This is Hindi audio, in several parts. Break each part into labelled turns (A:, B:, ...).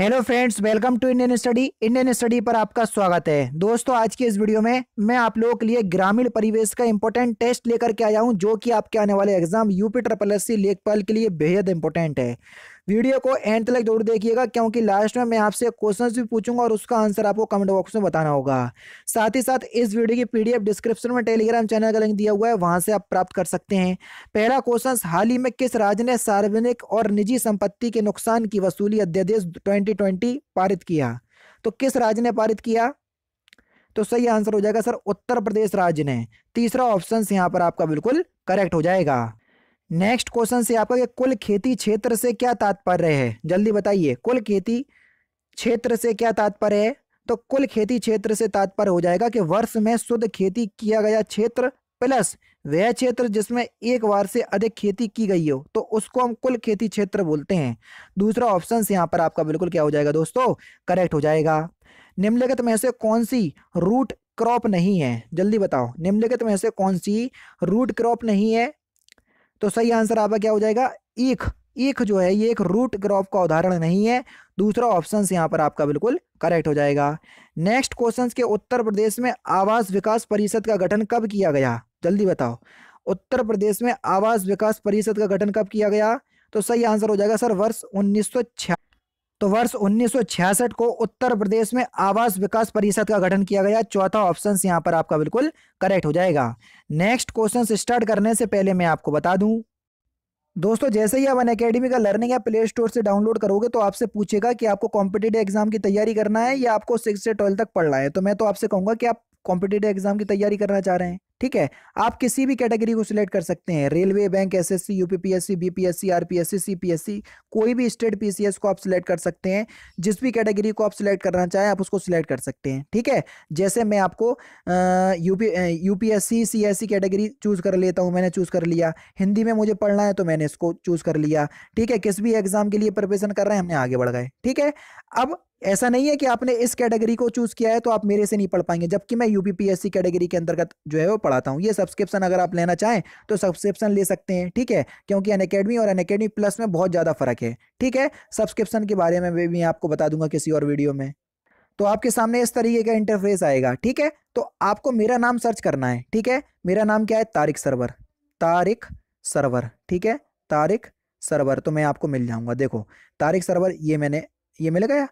A: hello friends welcome to Indian study Indian study पर आपका स्वागत है दोस्तों आज की इस वीडियो में मैं आप लोगों के लिए ग्रामीण परिवेश का इंपॉर्टेंट टेस्ट लेकर के आया हूं जो कि आपके आने वाले exam UP triple S C लेखपाल के लिए बेहद इंपॉर्टेंट है वीडियो को एंड तक जरूर देखिएगा क्योंकि लास्ट में मैं आपसे क्वेश्चन भी पूछूंगा और उसका आंसर आपको कमेंट बॉक्स में बताना होगा साथ ही साथ इस वीडियो की पीडीएफ डिस्क्रिप्शन में टेलीग्राम चैनल का लिंक दिया हुआ है वहां से आप प्राप्त कर सकते हैं पहला क्वेश्चन हाल ही में किस राज्य ने सार्वजनिक और निजी संपत्ति के नुकसान की वसूली अध्यादेश ट्वेंटी पारित किया तो किस राज्य ने पारित किया तो सही आंसर हो जाएगा सर उत्तर प्रदेश राज्य ने तीसरा ऑप्शन यहाँ पर आपका बिल्कुल करेक्ट हो जाएगा नेक्स्ट क्वेश्चन से आपका कि कुल खेती क्षेत्र से क्या तात्पर्य है जल्दी बताइए कुल खेती क्षेत्र से क्या तात्पर्य है तो कुल खेती क्षेत्र से तात्पर्य हो जाएगा कि वर्ष में शुद्ध खेती किया गया क्षेत्र प्लस वह क्षेत्र जिसमें एक बार से अधिक खेती की गई हो तो उसको हम कुल खेती क्षेत्र बोलते हैं दूसरा ऑप्शन यहाँ पर आपका बिल्कुल क्या हो जाएगा दोस्तों करेक्ट हो जाएगा निम्नलिखित में से कौन सी रूट क्रॉप नहीं है जल्दी बताओ निम्नलिखित में से कौन सी रूट क्रॉप नहीं है तो सही आंसर आपका क्या हो जाएगा एक एक जो है ये एक रूट क्रॉप का उदाहरण नहीं है दूसरा ऑप्शन यहाँ पर आपका बिल्कुल करेक्ट हो जाएगा नेक्स्ट क्वेश्चन के उत्तर प्रदेश में आवास विकास परिषद का गठन कब किया गया जल्दी बताओ उत्तर प्रदेश में आवास विकास परिषद का गठन कब किया गया तो सही आंसर हो जाएगा सर वर्ष उन्नीस तो वर्ष 1966 को उत्तर प्रदेश में आवास विकास परिषद का गठन किया गया चौथा ऑप्शन यहाँ पर आपका बिल्कुल करेक्ट हो जाएगा नेक्स्ट क्वेश्चन स्टार्ट करने से पहले मैं आपको बता दूं दोस्तों जैसे ही आप अन अकेडमी का लर्निंग या प्ले स्टोर से डाउनलोड करोगे तो आपसे पूछेगा कि आपको कॉम्पिटेटिव एग्जाम की तैयारी करना है या आपको सिक्स से ट्वेल्थ तक पढ़ना है तो मैं तो आपसे कहूंगा कि आप कॉम्पिटेटिव एग्जाम की तैयारी करना चाह रहे हैं ठीक है आप किसी भी कैटेगरी को सिलेक्ट कर सकते हैं railway bank SSC UPPSC BPSC RPSC CPSC कोई भी स्टेट पीसीएस को आप सिलेक्ट कर सकते हैं जिस भी कैटेगरी को आप सिलेक्ट करना चाहें आप उसको सिलेक्ट कर सकते हैं ठीक है जैसे मैं आपको UP UPSC CSC category choose कर लेता हूँ मैंने चूज कर लिया हिंदी में मुझे पढ़ना है तो मैंने इसको चूज कर लिया ठीक है किस भी एग्जाम के लिए प्रिपरेशन कर रहे हैं हमने आगे बढ़ गए ठीक है अब ऐसा नहीं है कि आपने इस कैटेगरी को चूज किया है तो आप मेरे से नहीं पढ़ पाएंगे जबकि मैं यूपीपीएससी कैटेगरी के अंतर्गत जो है वो पढ़ा पढ़ाता हूँ ये सब्सक्रिप्शन अगर आप लेना चाहें तो सब्सक्रिप्शन ले सकते हैं ठीक है क्योंकि अन अकेडमी और अन अकेडमी प्लस में बहुत ज़्यादा फ़र्क है ठीक है सब्सक्रिप्शन के बारे में भी आपको बता दूंगा किसी और वीडियो में तो आपके सामने इस तरीके का इंटरफेस आएगा ठीक है तो आपको मेरा नाम सर्च करना है ठीक है मेरा नाम क्या है तारिक सरवर तारिक सरवर ठीक है तारिक सरवर तो मैं आपको मिल जाऊंगा देखो तारिक सरवर ये मैंने ये मिल गया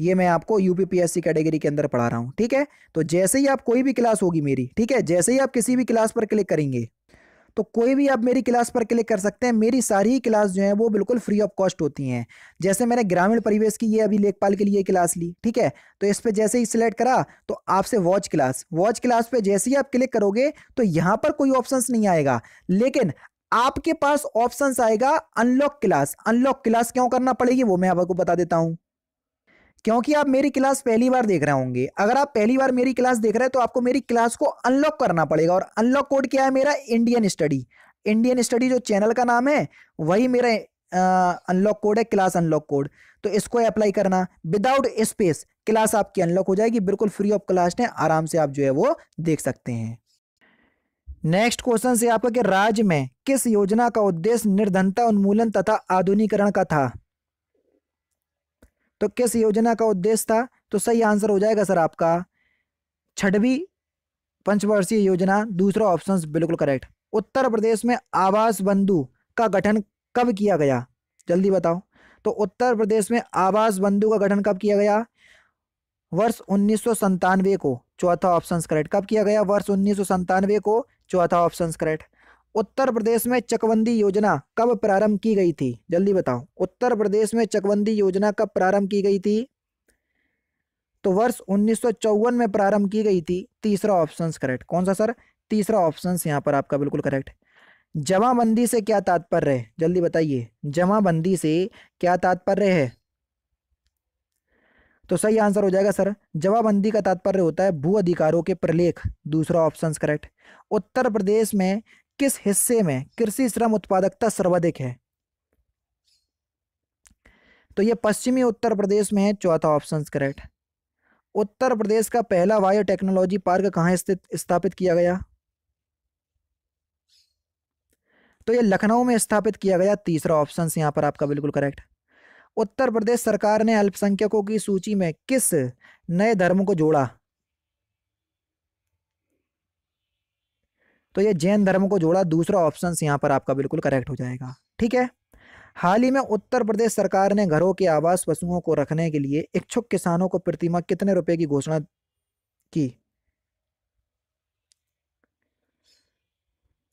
A: ये मैं आपको यूपीपीएससी कैटेगरी के अंदर पढ़ा रहा हूँ ठीक है तो जैसे ही आप कोई भी क्लास होगी मेरी ठीक है जैसे ही आप किसी भी क्लास पर क्लिक करेंगे तो कोई भी आप मेरी क्लास पर क्लिक कर सकते हैं मेरी सारी क्लास जो है वो बिल्कुल फ्री ऑफ कॉस्ट होती हैं जैसे मैंने ग्रामीण परिवेश की ये अभी लेखपाल के लिए क्लास ली ठीक है तो इस पर जैसे ही सिलेक्ट करा तो आपसे वॉच क्लास वॉच क्लास पे जैसे ही आप क्लिक करोगे तो यहाँ पर कोई ऑप्शन नहीं आएगा लेकिन आपके पास ऑप्शन आएगा अनलॉक क्लास अनलॉक क्लास क्यों करना पड़ेगी वो मैं आपको बता देता हूँ क्योंकि आप मेरी क्लास पहली बार देख रहे होंगे अगर आप पहली बार मेरी क्लास देख रहे हैं तो आपको मेरी क्लास को अनलॉक करना पड़ेगा और अनलॉक कोड क्या है मेरा इंडियन स्टडी इंडियन स्टडी जो चैनल का नाम है वही मेरा अनलॉक कोड है क्लास अनलॉक कोड तो इसको अप्लाई करना विदाउट स्पेस क्लास आपकी अनलॉक हो जाएगी बिल्कुल फ्री ऑफ क्लास है आराम से आप जो है वो देख सकते हैं नेक्स्ट क्वेश्चन से आपका कि राज्य में किस योजना का उद्देश्य निर्धनता उन्मूलन तथा आधुनिकरण का था तो किस योजना का उद्देश्य था तो सही आंसर हो जाएगा सर आपका छठवीं पंचवर्षीय योजना दूसरा ऑप्शन बिल्कुल करेक्ट उत्तर प्रदेश में आवास बंधु का गठन कब किया गया जल्दी बताओ तो उत्तर प्रदेश में आवास बंधु का गठन कब किया गया वर्ष उन्नीस को चौथा ऑप्शन करेक्ट कब किया गया वर्ष उन्नीस को चौथा ऑप्शन करेक्ट उत्तर प्रदेश में चकबंदी योजना कब प्रारंभ की गई थी जल्दी बताओ उत्तर प्रदेश में चकबंदी योजना कब प्रारंभ की गई थी तो वर्ष उन्नीस में प्रारंभ की गई थी तीसरा ऑप्शन करेक्ट कौन सा सर तीसरा ऑप्शन यहाँ पर आपका बिल्कुल करेक्ट जमाबंदी से क्या तात्पर्य है जल्दी बताइए जमाबंदी से क्या तात्पर्य है तो सही आंसर हो जाएगा सर जमाबंदी का तात्पर्य होता है भू अधिकारों के प्रलेख दूसरा ऑप्शन करेक्ट उत्तर प्रदेश में किस हिस्से में कृषि श्रम उत्पादकता सर्वाधिक है तो यह पश्चिमी उत्तर प्रदेश में है चौथा ऑप्शन करेक्ट उत्तर प्रदेश का पहला बायोटेक्नोलॉजी पार्क कहां स्थित स्थापित किया गया तो यह लखनऊ में स्थापित किया गया तीसरा ऑप्शन यहां पर आपका बिल्कुल करेक्ट उत्तर प्रदेश सरकार ने अल्पसंख्यकों की सूची में किस नए धर्म को जोड़ा तो ये जैन धर्म को जोड़ा दूसरा ऑप्शन यहाँ पर आपका बिल्कुल करेक्ट हो जाएगा ठीक है हाल ही में उत्तर प्रदेश सरकार ने घरों के आवास पशुओं को रखने के लिए इच्छुक किसानों को प्रतिमा कितने रुपए की घोषणा की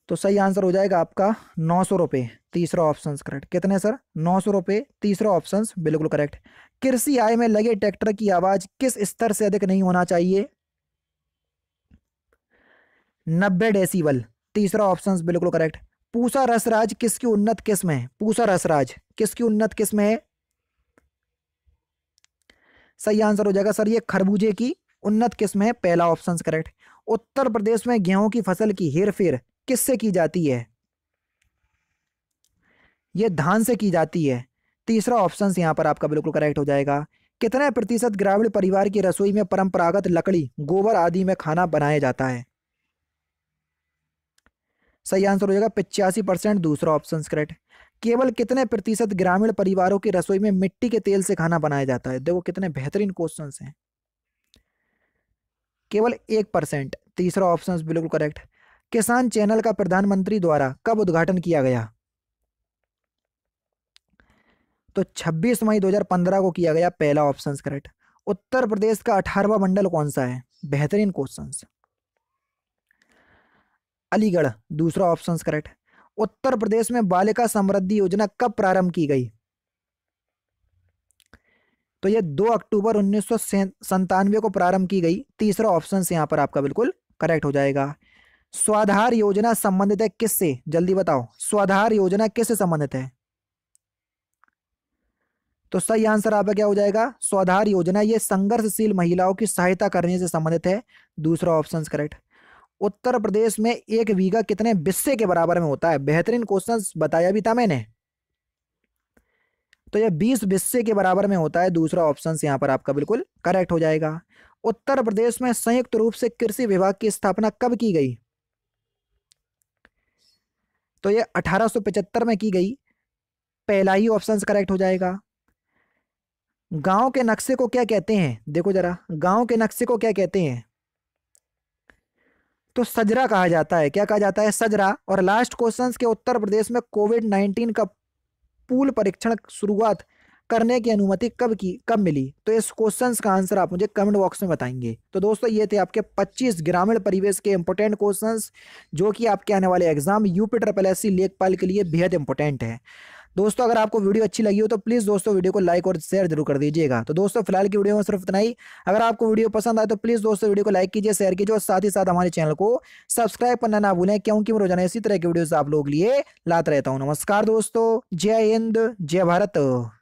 A: तो सही आंसर हो जाएगा आपका नौ सौ रुपये तीसरा ऑप्शन करेक्ट कितने सर नौ सौ रुपये तीसरा ऑप्शन बिल्कुल करेक्ट कृषि आय में लगे ट्रैक्टर की आवाज़ किस स्तर से अधिक नहीं होना चाहिए नब्बे डेसीवल तीसरा ऑप्शन बिल्कुल करेक्ट पूसा रसराज किसकी उन्नत किस्म है पूसा रसराज किसकी उन्नत किस्म है सही आंसर हो जाएगा सर ये खरबूजे की उन्नत किस्म है पहला ऑप्शन करेक्ट उत्तर प्रदेश में गेहूं की फसल की हेरफेर किससे की जाती है ये धान से की जाती है तीसरा ऑप्शन यहां पर आपका बिल्कुल करेक्ट हो जाएगा कितने प्रतिशत ग्रामीण परिवार की रसोई में परंपरागत लकड़ी गोबर आदि में खाना बनाया जाता है सही आंसर हो जाएगा पिचासी परसेंट दूसरा ऑप्शन करेक्ट केवल कितने प्रतिशत ग्रामीण परिवारों की रसोई में मिट्टी के तेल से खाना बनाया जाता है देखो कितने बेहतरीन क्वेश्चन हैं केवल एक परसेंट तीसरा ऑप्शन बिल्कुल करेक्ट किसान चैनल का प्रधानमंत्री द्वारा कब उद्घाटन किया गया तो 26 मई 2015 को किया गया पहला ऑप्शन करेक्ट उत्तर प्रदेश का अठारवा मंडल कौन सा है बेहतरीन क्वेश्चन अलीगढ़ दूसरा ऑप्शन करेक्ट उत्तर प्रदेश में बालिका समृद्धि योजना कब प्रारंभ की गई तो यह 2 अक्टूबर उन्नीस को प्रारंभ की गई तीसरा ऑप्शन यहां पर आपका बिल्कुल करेक्ट हो जाएगा स्वाधार योजना संबंधित है किससे जल्दी बताओ स्वाधार योजना किससे संबंधित है तो सही आंसर आपका क्या हो जाएगा स्वाधार योजना ये संघर्षशील महिलाओं की सहायता करने से संबंधित है दूसरा ऑप्शन करेक्ट उत्तर प्रदेश में एक बीघा कितने बिस्से के बराबर में होता है बेहतरीन क्वेश्चन बताया भी था मैंने तो यह बीस बिस्से के बराबर में होता है दूसरा ऑप्शन यहां पर आपका बिल्कुल करेक्ट हो जाएगा उत्तर प्रदेश में संयुक्त रूप से कृषि विभाग की स्थापना कब की गई तो यह अठारह में की गई पहला ही ऑप्शन करेक्ट हो जाएगा गांव के नक्शे को क्या कहते हैं देखो जरा गांव के नक्शे को क्या कहते हैं तो सजरा कहा जाता है क्या कहा जाता है सजरा और लास्ट क्वेश्चन के उत्तर प्रदेश में कोविड नाइन्टीन का पूल परीक्षण शुरुआत करने की अनुमति कब की कब मिली तो इस क्वेश्चन का आंसर आप मुझे कमेंट बॉक्स में बताएंगे तो दोस्तों ये थे आपके 25 ग्रामीण परिवेश के इंपोर्टेंट क्वेश्चंस जो कि आपके आने वाले exam UP triple S C लेखपाल के लिए बेहद इंपॉर्टेंट है दोस्तों अगर आपको वीडियो अच्छी लगी हो तो प्लीज़ दोस्तों वीडियो को लाइक और शेयर जरूर कर दीजिएगा तो दोस्तों फिलहाल की वीडियो में सिर्फ इतना ही अगर आपको वीडियो पसंद आए तो प्लीज़ दोस्तों वीडियो को लाइक कीजिए शेयर कीजिए और साथ ही साथ हमारे चैनल को सब्सक्राइब करना ना भूलें क्योंकि मैं रोजाना इसी तरह की वीडियो आप लोग लिए लाता रहता हूँ नमस्कार दोस्तों जय हिंद जय भारत